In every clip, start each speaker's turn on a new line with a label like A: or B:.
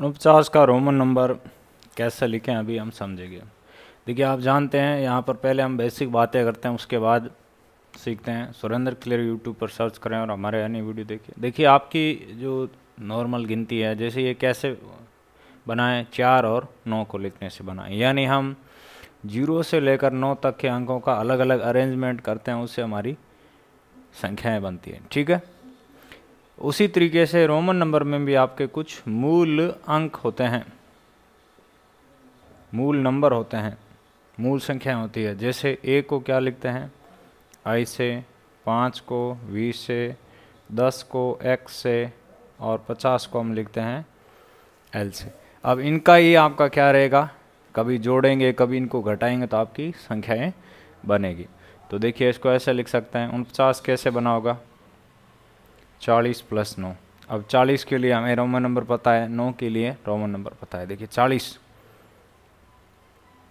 A: उनचास का Roman number कैसे लिखें अभी हम समझेंगे देखिए आप जानते हैं यहाँ पर पहले हम बेसिक बातें करते हैं उसके बाद सीखते हैं सुरेंद्र क्लियर यूट्यूब पर सर्च करें और हमारे यानी वीडियो देखिए देखिए आपकी जो नॉर्मल गिनती है जैसे ये कैसे बनाएं चार और नौ को लिखने से बनाएं यानी हम जीरो से लेकर नौ तक के अंकों का अलग अलग अरेंजमेंट करते हैं उससे हमारी संख्याएं बनती हैं ठीक है उसी तरीके से रोमन नंबर में भी आपके कुछ मूल अंक होते हैं मूल नंबर होते हैं मूल संख्या होती है जैसे ए को क्या लिखते हैं आई से पाँच को वी से दस को एक्स से और पचास को हम लिखते हैं एल से अब इनका ये आपका क्या रहेगा कभी जोड़ेंगे कभी इनको घटाएंगे तो आपकी संख्याएं बनेगी तो देखिए इसको ऐसे लिख सकते हैं उनचास कैसे बना होगा चालीस प्लस नौ अब चालीस के लिए हमें रोमन नंबर पता है नौ के लिए रोमन नंबर पता है देखिए चालीस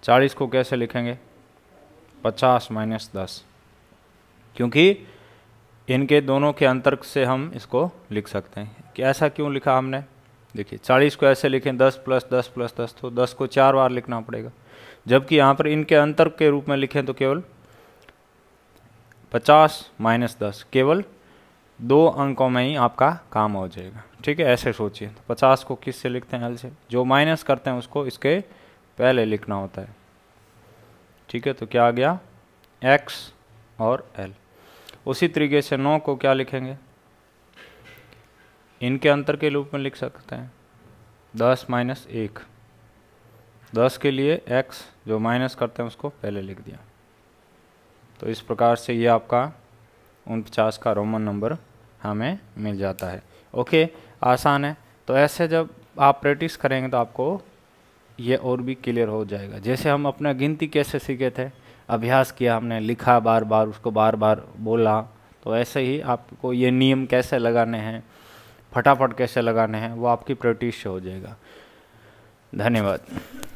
A: चालीस को कैसे लिखेंगे पचास माइनस दस क्योंकि इनके दोनों के अंतर से हम इसको लिख सकते हैं कि ऐसा क्यों लिखा हमने देखिए चालीस को ऐसे लिखें दस प्लस दस प्लस दस तो दस को चार बार लिखना पड़ेगा जबकि यहाँ पर इनके अंतर के रूप में लिखें तो केवल पचास माइनस दस केवल दो अंकों में ही आपका काम हो जाएगा ठीक है ऐसे सोचिए तो पचास को किस से लिखते हैं एल से जो माइनस करते हैं उसको इसके पहले लिखना होता है ठीक है तो क्या आ गया एक्स और एल उसी तरीके से नौ को क्या लिखेंगे इनके अंतर के रूप में लिख सकते हैं दस माइनस एक दस के लिए एक्स जो माइनस करते हैं उसको पहले लिख दिया तो इस प्रकार से ये आपका उन पचास का रोमन नंबर हमें मिल जाता है ओके आसान है तो ऐसे जब आप प्रैक्टिस करेंगे तो आपको ये और भी क्लियर हो जाएगा जैसे हम अपना गिनती कैसे सीखे थे अभ्यास किया हमने लिखा बार बार उसको बार बार बोला तो ऐसे ही आपको ये नियम कैसे लगाने हैं फटाफट कैसे लगाने हैं वो आपकी प्रैक्टिस से हो जाएगा धन्यवाद